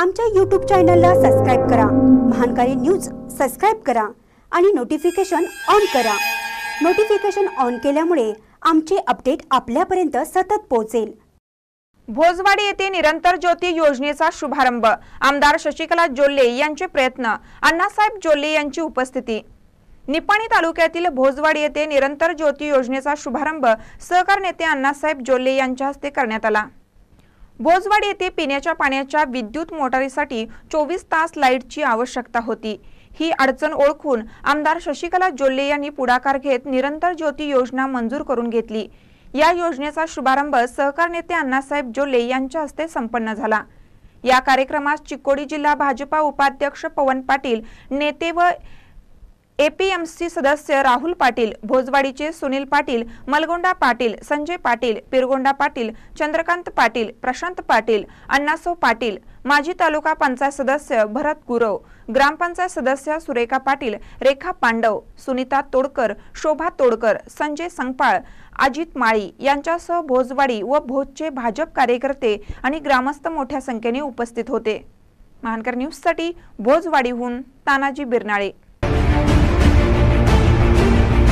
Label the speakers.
Speaker 1: आमच्या यूट्यूब चॅनलला सबस्क्राईब करा महानकारी न्यूज सबस्क्राईब करा आणि नोटिफिकेशन ऑन करा नोटिफिकेशन ऑन केल्यामुळे आमचे अपडेट
Speaker 2: आपल्यापर्यंत सतत पोहोचेल भोजवाडी येथे निरंतर ज्योती योजनेचा शुभारंभ आमदार शशिकला जोल्ले यांचे प्रयत्न अण्णासाहेब जोल्ले यांची उपस्थिती निपाणी तालुक्यातील भोजवाडी येथे निरंतर ज्योती योजनेचा शुभारंभ सहकार नेते अण्णासाहेब जोल्ले यांच्या हस्ते करण्यात आला भोजवाडी येथे पिण्याच्या पाण्याच्या विद्युत मोटारीसाठी चोवीस तास लाईटची आवश्यकता होती ही अडचण ओळखून आमदार शशिकला जोल्ले यांनी पुढाकार घेत निरंतर ज्योती योजना मंजूर करून घेतली या योजनेचा शुभारंभ सहकार नेते अण्णासाहेब जोल्ले यांच्या हस्ते संपन्न झाला या कार्यक्रमास चिकोडी जिल्हा भाजपा उपाध्यक्ष पवन पाटील नेते व एपीएमसी सदस्य राहुल पाटील भोजवाडीचे सुनील पाटील मलगोंडा पाटील संजय पाटील पिरगोंडा पाटील चंद्रकांत पाटील प्रशांत पाटील अण्णासो पाटील माजी तालुका पंचायत सदस्य भरत गुरव ग्रामपंचायत सदस्य सुरेखा पाटील रेखा पांडव सुनीता तोडकर शोभा तोडकर संजय संगपाळ अजित माळी यांच्यासह भोजवाडी व भोजचे भाजप कार्यकर्ते आणि ग्रामस्थ मोठ्या संख्येने उपस्थित होते महानकर न्यूजसाठी भोजवाडीहून तानाजी बिरनाळे